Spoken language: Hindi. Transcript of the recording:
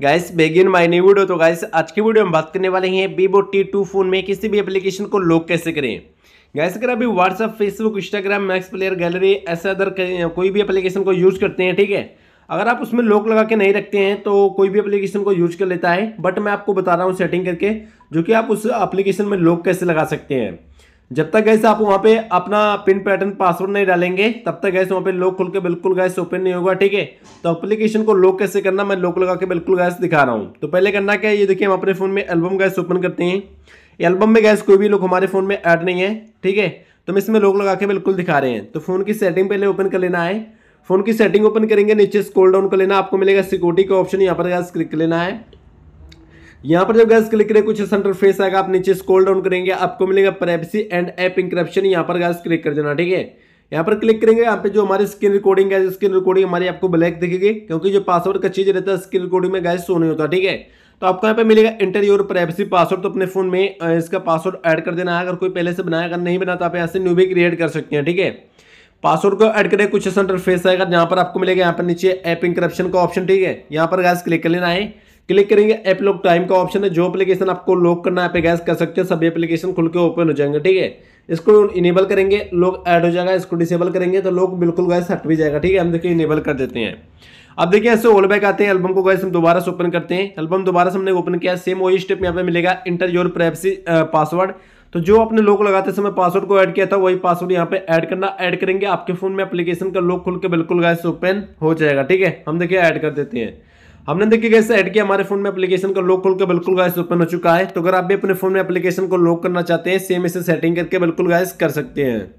guys begin my new video तो गाइस आज की वीडियो में बात करने वाले हैं वीवो टी टू फोन में किसी भी एप्लीकेशन को लॉक कैसे करें गाइस अगर अभी WhatsApp Facebook Instagram MX Player gallery ऐसे अदर कोई भी एप्लीकेशन को यूज़ करते हैं ठीक है अगर आप उसमें लॉक लगा के नहीं रखते हैं तो कोई भी एप्लीकेशन को यूज कर लेता है बट मैं आपको बता रहा हूँ सेटिंग करके जो कि आप उस एप्लीकेशन में लॉक कैसे लगा सकते हैं जब तक गैस आप वहाँ पे अपना पिन पैटर्न पासवर्ड नहीं डालेंगे तब तक गैस वहाँ पे लॉक खुल के बिल्कुल गैस ओपन नहीं होगा ठीक है तो एप्लीकेशन को लॉक कैसे करना मैं लॉक लगा के बिल्कुल गैस दिखा रहा हूँ तो पहले करना क्या है ये देखिए हम अपने फ़ोन में एल्बम गैस ओपन करते हैं एल्बम में गैस कोई भी लोग हमारे फ़ोन में ऐड नहीं है ठीक है तो हम इसमें लॉक लगा के बिल्कुल दिखा रहे हैं तो फ़ोन की सेटिंग पहले ओपन कर लेना है फ़ोन की सेटिंग ओपन करेंगे नीचे स्कोल डाउन कर लेना आपको मिलेगा सिक्योरिटी का ऑप्शन यहाँ पर गैस क्लिक कर लेना है यहाँ पर जब गैस क्लिक करें कुछ सेंटर फेस आएगा आप नीचे स्कोल डाउन करेंगे आपको मिलेगा प्राइवेसी एंड ऐप इंक्रप्शन यहाँ पर गैस क्लिक कर देना ठीक है यहाँ पर क्लिक करेंगे यहाँ पे जो हमारी स्क्रीन रिकॉर्डिंग है स्क्रीन रिकॉर्डिंग हमारी आपको ब्लैक दिखेगी क्योंकि जो पासवर्ड का चीज रहता है स्क्रीन रिकॉर्डिंग में गैस शो नहीं होता ठीक है तो आपको यहाँ पे मिलेगा इंटर योर प्राइवेसी पासवर्ड तो अपने फोन में इसका पासवर्ड ऐड कर देना है अगर कोई पहले से बनाया अगर नहीं बना तो आप यहाँ से न्यू भी क्रिएट कर सकते हैं ठीक है पासवर्ड को ऐड करें कुछ सेंटर फेस आएगा जहाँ पर आपको मिलेगा यहाँ पर नीचे ऐप इंक्रप्शन का ऑप्शन ठीक है यहाँ पर गैस क्लिक कर लेना है क्लिक करेंगे एप लॉक टाइम का ऑप्शन है जो एप्लीकेशन आपको लॉक करना है गैस कर सकते हो सभी एप्लीकेशन खुल के ओपन हो जाएंगे ठीक है इसको इनेबल करेंगे लोग ऐड हो जाएगा इसको डिसेबल करेंगे तो लोग बिल्कुल गैस हट भी जाएगा ठीक है हम देखिए इनेबल कर देते हैं अब देखिए ऐसे ऑल बैक आते हैं एल्बम को गैस हम दोबारा से ओपन करते हैं एल्बम दोबारा से हमने ओपन किया सेम वही स्टेप यहाँ पे मिलेगा इंटर योर प्राइवेसी पासवर्ड तो जो आपने लॉक लगाते समय पासवर्ड को ऐड किया था वही पासवर्ड यहाँ पे ऐड करना ऐड करेंगे आपके फोन में एप्लीकेशन का लॉक खुल के बिल्कुल गैस ओपन हो जाएगा ठीक है हम देखिए ऐड कर देते हैं हमने देखिए कैसे ऐड किया हमारे फोन में एप्लीकेशन का लॉक खोल के बिल्कुल गायस ओपन हो चुका है तो अगर आप भी अपने फोन में एप्लीकेशन को लॉक करना चाहते हैं सेम इसे सेटिंग करके बिल्कुल गायस कर सकते हैं